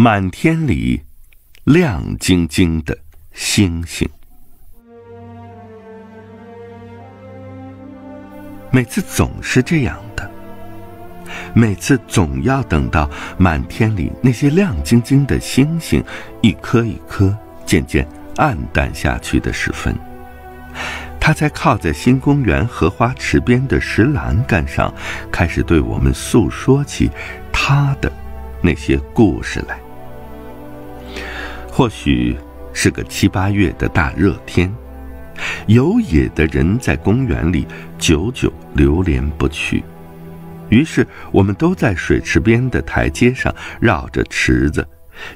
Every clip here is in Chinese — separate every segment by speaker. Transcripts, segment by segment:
Speaker 1: 满天里亮晶晶的星星，每次总是这样的。每次总要等到满天里那些亮晶晶的星星一颗一颗渐渐暗淡下去的时分，他才靠在新公园荷花池边的石栏杆上，开始对我们诉说起他的那些故事来。或许是个七八月的大热天，有野的人在公园里久久流连不去。于是我们都在水池边的台阶上绕着池子，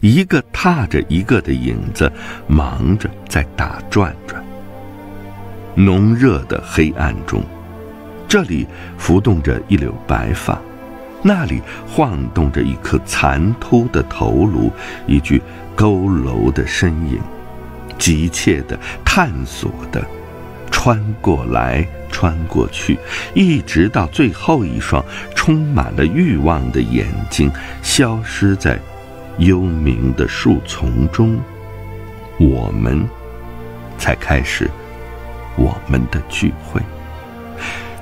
Speaker 1: 一个踏着一个的影子，忙着在打转转。浓热的黑暗中，这里浮动着一绺白发，那里晃动着一颗残秃的头颅，一句。佝偻的身影，急切的探索的，穿过来穿过去，一直到最后一双充满了欲望的眼睛消失在幽冥的树丛中，我们才开始我们的聚会。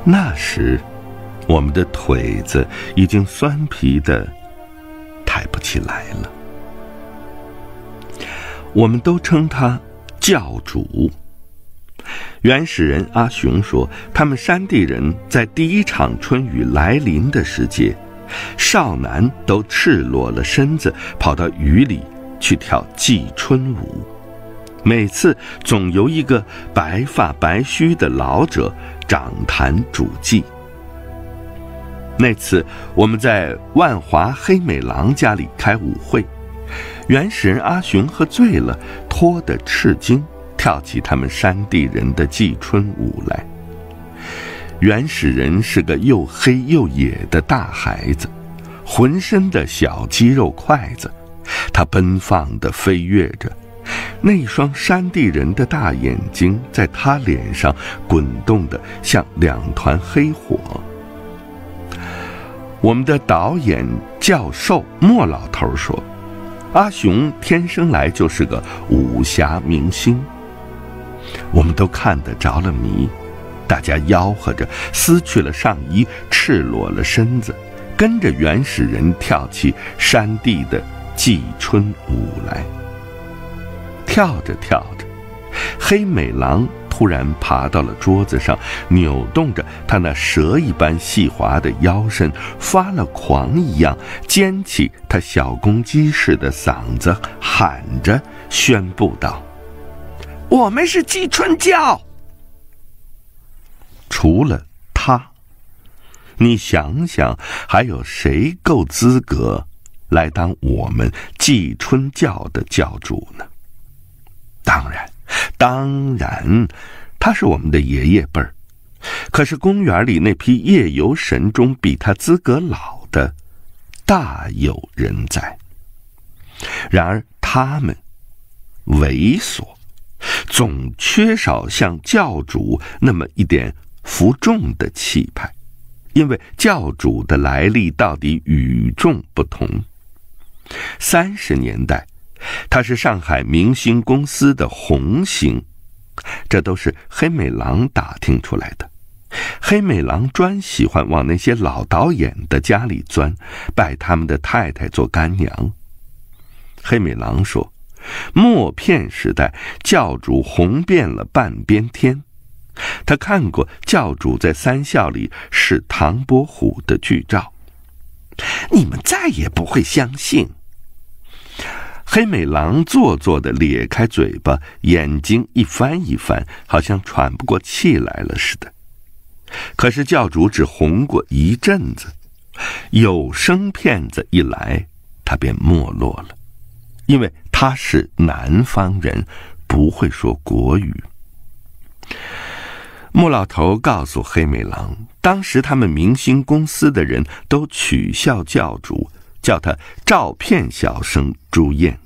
Speaker 1: 那时，我们的腿子已经酸疲的抬不起来了。我们都称他教主。原始人阿雄说，他们山地人在第一场春雨来临的时节，少男都赤裸了身子跑到雨里去跳祭春舞，每次总由一个白发白须的老者掌坛主祭。那次我们在万华黑美郎家里开舞会。原始人阿雄喝醉了，脱得赤精，跳起他们山地人的祭春舞来。原始人是个又黑又野的大孩子，浑身的小肌肉筷子，他奔放的飞跃着，那双山地人的大眼睛在他脸上滚动的像两团黑火。我们的导演教授莫老头说。阿雄天生来就是个武侠明星，我们都看得着了迷，大家吆喝着撕去了上衣，赤裸了身子，跟着原始人跳起山地的祭春舞来。跳着跳着，黑美郎。忽然爬到了桌子上，扭动着他那蛇一般细滑的腰身，发了狂一样，尖起他小公鸡似的嗓子，喊着宣布道：“我们是季春教。除了他，你想想，还有谁够资格来当我们季春教的教主呢？当然。”当然，他是我们的爷爷辈儿。可是公园里那批夜游神中，比他资格老的，大有人在。然而他们猥琐，总缺少像教主那么一点服众的气派，因为教主的来历到底与众不同。三十年代。他是上海明星公司的红星，这都是黑美郎打听出来的。黑美郎专喜欢往那些老导演的家里钻，拜他们的太太做干娘。黑美郎说：“默片时代，教主红遍了半边天。他看过教主在《三笑》里是唐伯虎的剧照，你们再也不会相信。”黑美郎做作的咧开嘴巴，眼睛一翻一翻，好像喘不过气来了似的。可是教主只红过一阵子，有声骗子一来，他便没落了，因为他是南方人，不会说国语。穆老头告诉黑美郎，当时他们明星公司的人都取笑教主。叫他照片小生朱燕。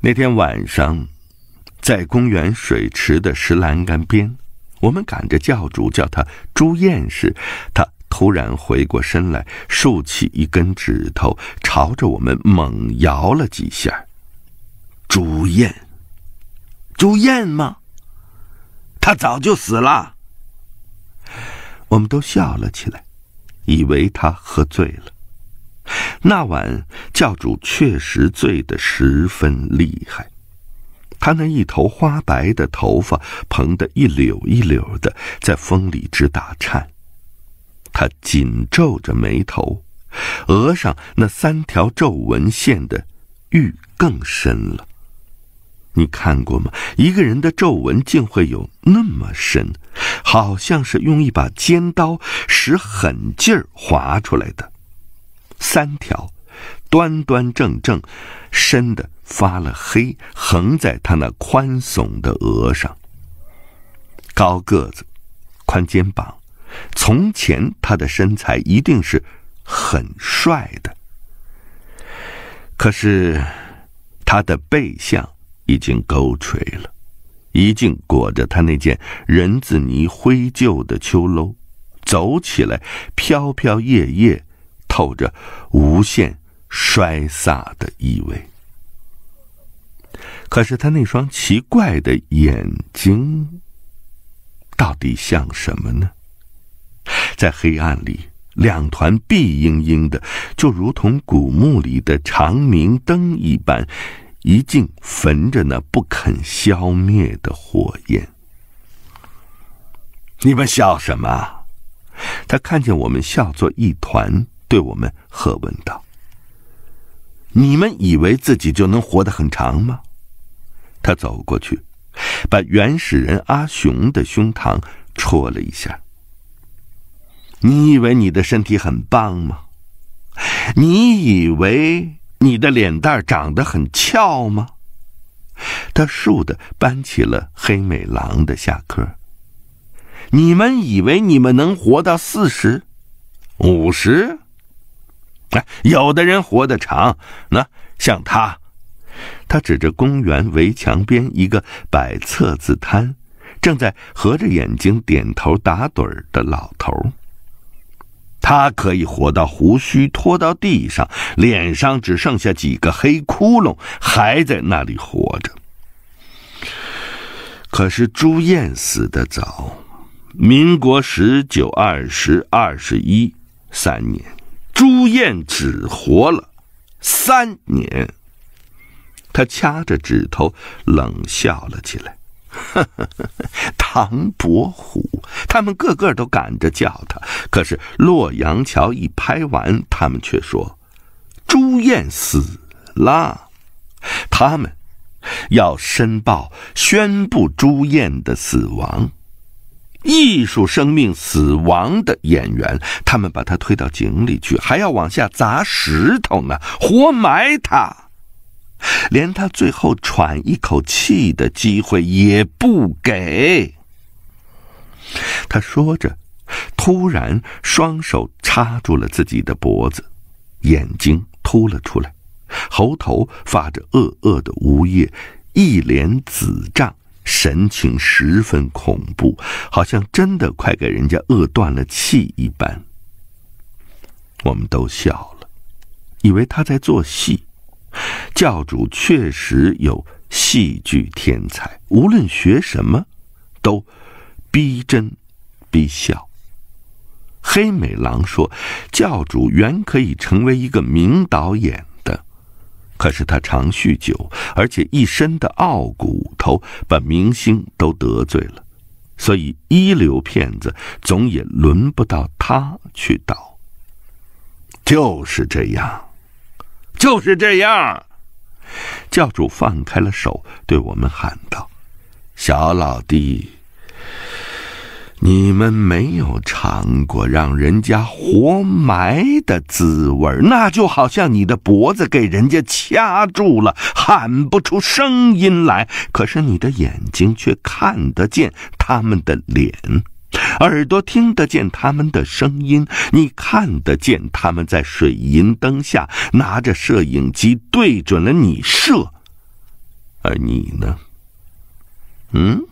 Speaker 1: 那天晚上，在公园水池的石栏杆边，我们赶着教主叫他朱燕时，他突然回过身来，竖起一根指头，朝着我们猛摇了几下。朱燕，朱燕吗？他早就死了。我们都笑了起来，以为他喝醉了。那晚，教主确实醉得十分厉害。他那一头花白的头发蓬得一绺一绺的，在风里直打颤。他紧皱着眉头，额上那三条皱纹线的愈更深了。你看过吗？一个人的皱纹竟会有那么深，好像是用一把尖刀使狠劲儿划出来的。三条，端端正正，深的发了黑，横在他那宽耸的额上。高个子，宽肩膀，从前他的身材一定是很帅的。可是，他的背像已经勾垂了，一经裹着他那件人字呢灰旧的秋褛，走起来飘飘曳曳。透着无限衰飒的意味。可是他那双奇怪的眼睛，到底像什么呢？在黑暗里，两团碧莹莹的，就如同古墓里的长明灯一般，一劲焚着那不肯消灭的火焰。你们笑什么？他看见我们笑作一团。对我们喝问道：“你们以为自己就能活得很长吗？”他走过去，把原始人阿雄的胸膛戳了一下。“你以为你的身体很棒吗？你以为你的脸蛋长得很俏吗？”他竖的搬起了黑美狼的下颏。“你们以为你们能活到四十五十？”哎，有的人活得长，那像他，他指着公园围墙边一个摆册子摊，正在合着眼睛点头打盹的老头他可以活到胡须拖到地上，脸上只剩下几个黑窟窿，还在那里活着。可是朱燕死的早，民国十九、二十、二十一三年。朱厌只活了三年，他掐着指头冷笑了起来。唐伯虎，他们个个都赶着叫他，可是洛阳桥一拍完，他们却说朱厌死了，他们要申报、宣布朱厌的死亡。艺术生命死亡的演员，他们把他推到井里去，还要往下砸石头呢，活埋他，连他最后喘一口气的机会也不给。他说着，突然双手插住了自己的脖子，眼睛凸了出来，喉头发着恶恶的呜咽，一脸紫胀。神情十分恐怖，好像真的快给人家饿断了气一般。我们都笑了，以为他在做戏。教主确实有戏剧天才，无论学什么，都逼真逼笑。黑美郎说：“教主原可以成为一个名导演。”可是他常酗酒，而且一身的傲骨头，把明星都得罪了，所以一流骗子总也轮不到他去倒。就是这样，就是这样，教主放开了手，对我们喊道：“小老弟。”你们没有尝过让人家活埋的滋味那就好像你的脖子给人家掐住了，喊不出声音来。可是你的眼睛却看得见他们的脸，耳朵听得见他们的声音，你看得见他们在水银灯下拿着摄影机对准了你射，而你呢？嗯？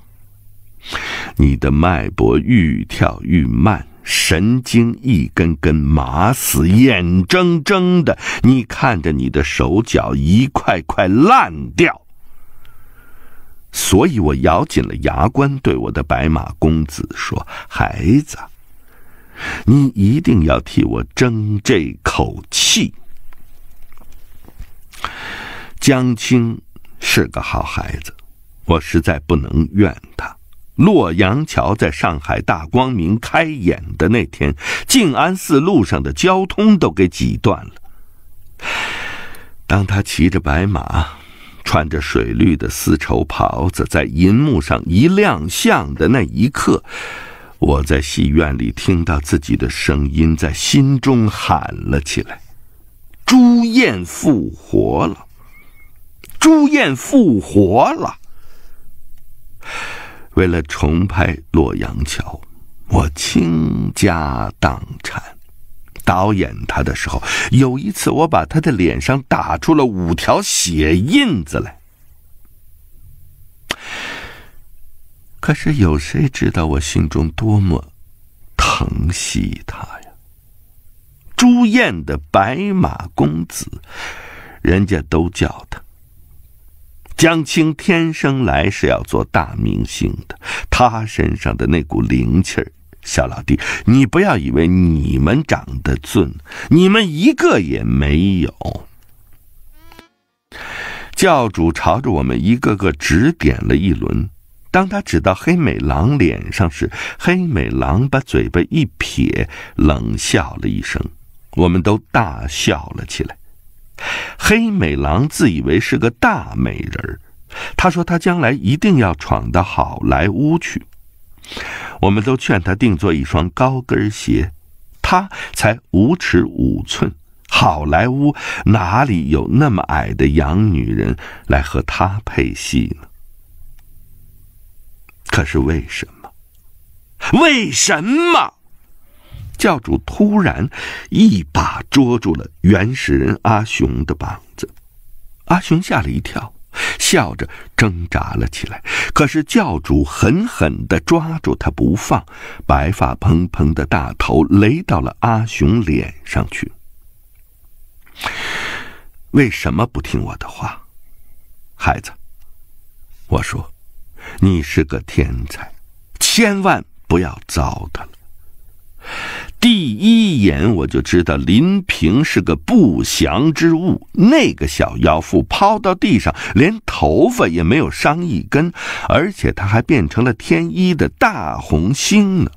Speaker 1: 你的脉搏愈跳愈慢，神经一根根麻死，眼睁睁的你看着你的手脚一块块烂掉。所以我咬紧了牙关，对我的白马公子说：“孩子，你一定要替我争这口气。”江青是个好孩子，我实在不能怨他。洛阳桥在上海大光明开演的那天，静安寺路上的交通都给挤断了。当他骑着白马，穿着水绿的丝绸袍子在银幕上一亮相的那一刻，我在戏院里听到自己的声音在心中喊了起来：“朱燕复活了，朱燕复活了。”为了重拍《洛阳桥》，我倾家荡产。导演他的时候，有一次我把他的脸上打出了五条血印子来。可是有谁知道我心中多么疼惜他呀？朱燕的白马公子，人家都叫他。江青天生来是要做大明星的，他身上的那股灵气儿。小老弟，你不要以为你们长得俊，你们一个也没有。教主朝着我们一个个指点了一轮，当他指到黑美郎脸上时，黑美郎把嘴巴一撇，冷笑了一声，我们都大笑了起来。黑美郎自以为是个大美人儿，他说他将来一定要闯到好莱坞去。我们都劝他定做一双高跟鞋，他才五尺五寸，好莱坞哪里有那么矮的洋女人来和他配戏呢？可是为什么？为什么？教主突然一把捉住了原始人阿雄的膀子，阿雄吓了一跳，笑着挣扎了起来。可是教主狠狠地抓住他不放，白发蓬蓬的大头雷到了阿雄脸上去。为什么不听我的话，孩子？我说，你是个天才，千万不要糟蹋了。第一眼我就知道林平是个不祥之物。那个小妖妇抛到地上，连头发也没有伤一根，而且她还变成了天一的大红星呢。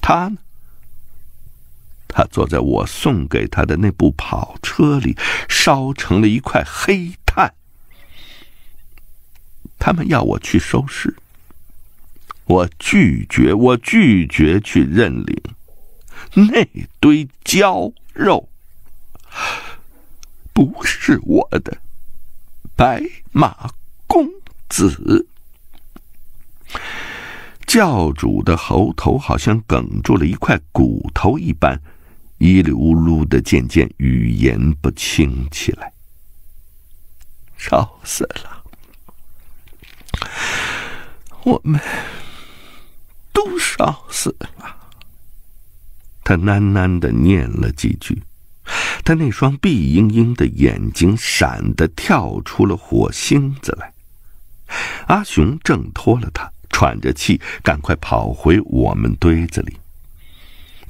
Speaker 1: 他呢？他坐在我送给他的那部跑车里，烧成了一块黑炭。他们要我去收尸，我拒绝，我拒绝去认领。那堆焦肉，不是我的。白马公子，教主的喉头好像哽住了一块骨头一般，一溜噜的渐渐语言不清起来。烧死了，我们都烧死了。他喃喃的念了几句，他那双碧莹莹的眼睛闪得跳出了火星子来。阿雄挣脱了他，喘着气，赶快跑回我们堆子里。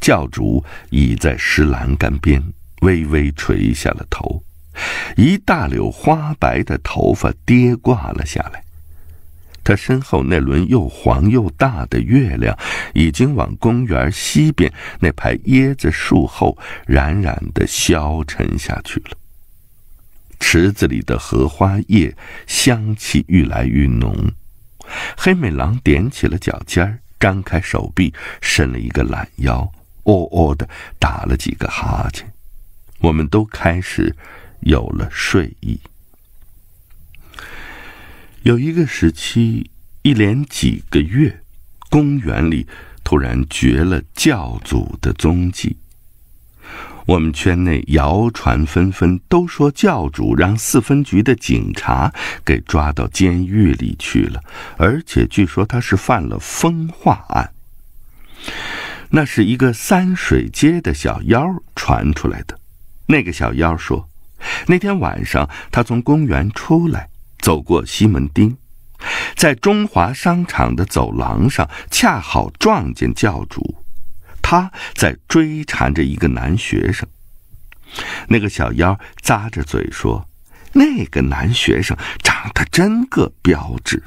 Speaker 1: 教主倚在石栏杆边，微微垂下了头，一大绺花白的头发跌挂了下来。他身后那轮又黄又大的月亮，已经往公园西边那排椰子树后冉冉的消沉下去了。池子里的荷花叶香气愈来愈浓，黑美郎踮起了脚尖，张开手臂，伸了一个懒腰，哦哦的打了几个哈欠。我们都开始有了睡意。有一个时期，一连几个月，公园里突然绝了教主的踪迹。我们圈内谣传纷纷，都说教主让四分局的警察给抓到监狱里去了，而且据说他是犯了风化案。那是一个三水街的小妖传出来的。那个小妖说，那天晚上他从公园出来。走过西门町，在中华商场的走廊上，恰好撞见教主。他在追缠着一个男学生。那个小妖咂着嘴说：“那个男学生长得真个标致。”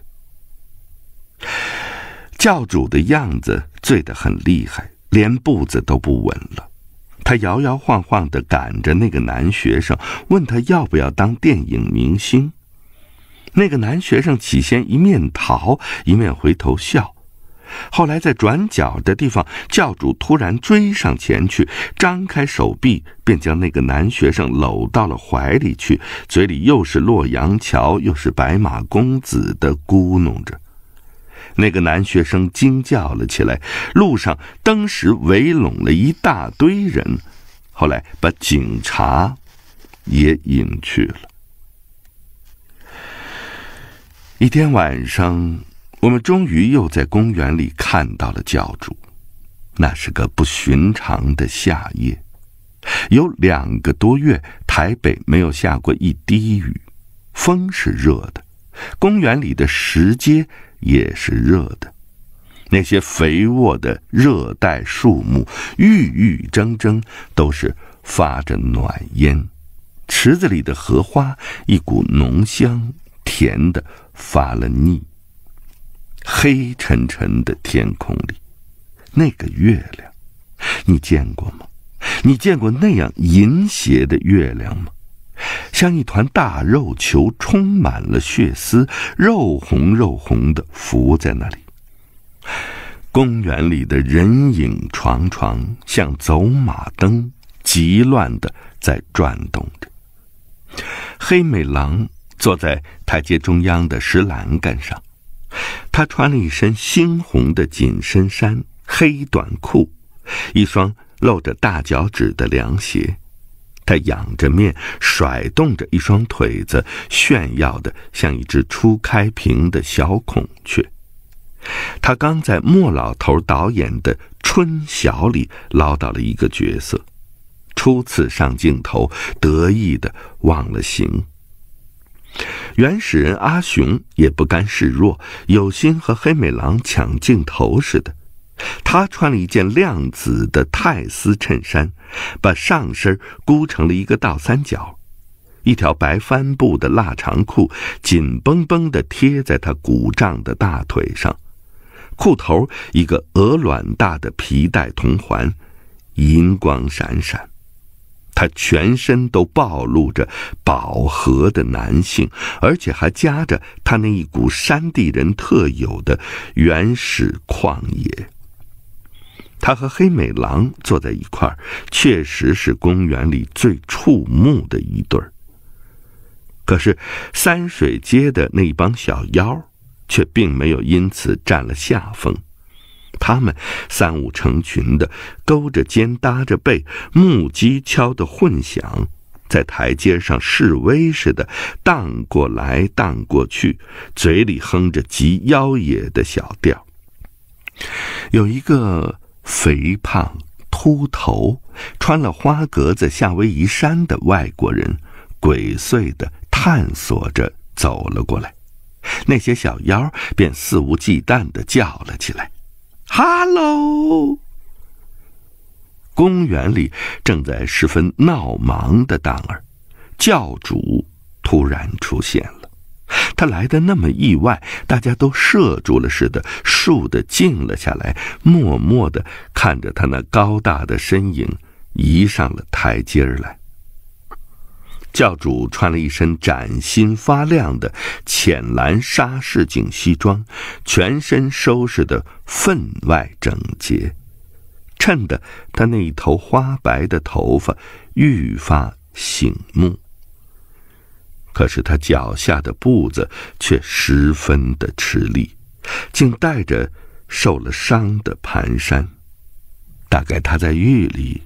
Speaker 1: 教主的样子醉得很厉害，连步子都不稳了。他摇摇晃晃的赶着那个男学生，问他要不要当电影明星。那个男学生起先一面逃一面回头笑，后来在转角的地方，教主突然追上前去，张开手臂，便将那个男学生搂到了怀里去，嘴里又是洛阳桥，又是白马公子的咕哝着。那个男学生惊叫了起来，路上当时围拢了一大堆人，后来把警察也引去了。一天晚上，我们终于又在公园里看到了教主。那是个不寻常的夏夜，有两个多月台北没有下过一滴雨，风是热的，公园里的石阶也是热的。那些肥沃的热带树木郁郁蒸蒸，都是发着暖烟。池子里的荷花，一股浓香，甜的。发了腻。黑沉沉的天空里，那个月亮，你见过吗？你见过那样淫邪的月亮吗？像一团大肉球，充满了血丝，肉红肉红的，浮在那里。公园里的人影幢幢，像走马灯，极乱的在转动着。黑美郎。坐在台阶中央的石栏杆上，他穿了一身猩红的紧身衫、黑短裤，一双露着大脚趾的凉鞋。他仰着面，甩动着一双腿子，炫耀的像一只初开屏的小孔雀。他刚在莫老头导演的《春晓》里捞到了一个角色，初次上镜头，得意的忘了形。原始人阿雄也不甘示弱，有心和黑美郎抢镜头似的。他穿了一件亮紫的泰丝衬衫，把上身箍成了一个倒三角；一条白帆布的腊肠裤，紧绷绷的贴在他鼓胀的大腿上；裤头一个鹅卵大的皮带铜环，银光闪闪。他全身都暴露着饱和的男性，而且还夹着他那一股山地人特有的原始旷野。他和黑美郎坐在一块儿，确实是公园里最触目的一对儿。可是三水街的那帮小妖，却并没有因此占了下风。他们三五成群的，勾着肩搭着背，木屐敲的混响，在台阶上示威似的荡过来荡过去，嘴里哼着极妖冶的小调。有一个肥胖秃头，穿了花格子夏威夷衫的外国人，鬼祟的探索着走了过来，那些小妖便肆无忌惮地叫了起来。哈喽！公园里正在十分闹忙的当儿，教主突然出现了。他来的那么意外，大家都射住了似的，竖的静了下来，默默的看着他那高大的身影移上了台阶儿来。教主穿了一身崭新发亮的浅蓝纱饰锦西装，全身收拾的分外整洁，衬得他那一头花白的头发愈发醒目。可是他脚下的步子却十分的吃力，竟带着受了伤的蹒跚。大概他在狱里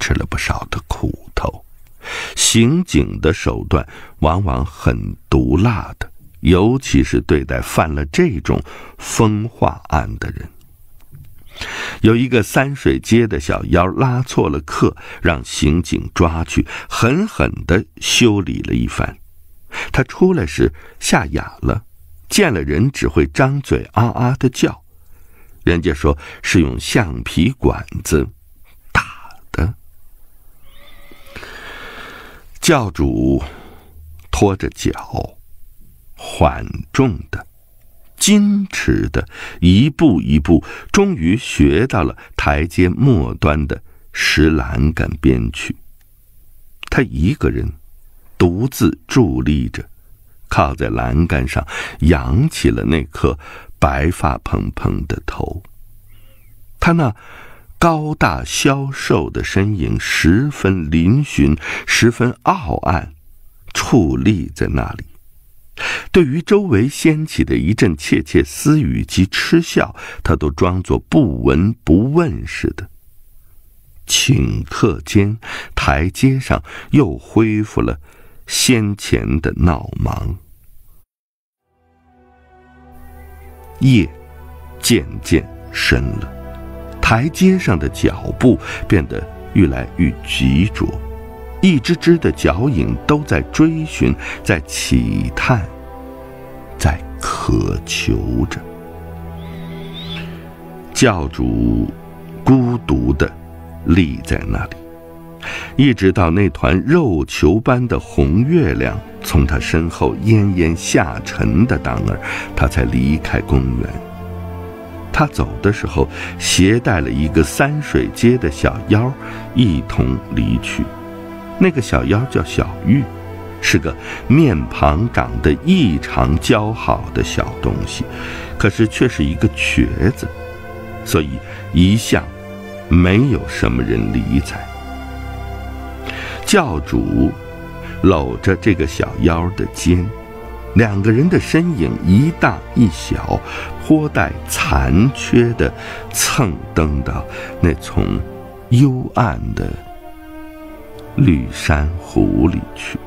Speaker 1: 吃了不少的苦头。刑警的手段往往很毒辣的，尤其是对待犯了这种风化案的人。有一个三水街的小妖拉错了客，让刑警抓去，狠狠的修理了一番。他出来时吓哑了，见了人只会张嘴啊啊的叫。人家说是用橡皮管子打的。教主拖着脚，缓重的、矜持的，一步一步，终于学到了台阶末端的石栏杆边去。他一个人独自伫立着，靠在栏杆上，扬起了那颗白发蓬蓬的头。他那。高大消瘦的身影十分嶙峋，十分傲岸，矗立在那里。对于周围掀起的一阵窃窃私语及嗤笑，他都装作不闻不问似的。顷刻间，台阶上又恢复了先前的闹忙。夜渐渐深了。台阶上的脚步变得愈来愈急着，一只只的脚影都在追寻，在企盼，在渴求着。教主孤独地立在那里，一直到那团肉球般的红月亮从他身后奄奄下沉的当儿，他才离开公园。他走的时候，携带了一个三水街的小妖，一同离去。那个小妖叫小玉，是个面庞长得异常姣好的小东西，可是却是一个瘸子，所以一向没有什么人理睬。教主搂着这个小妖的肩，两个人的身影一大一小。颇带残缺的，蹭登到那丛幽暗的绿珊瑚里去。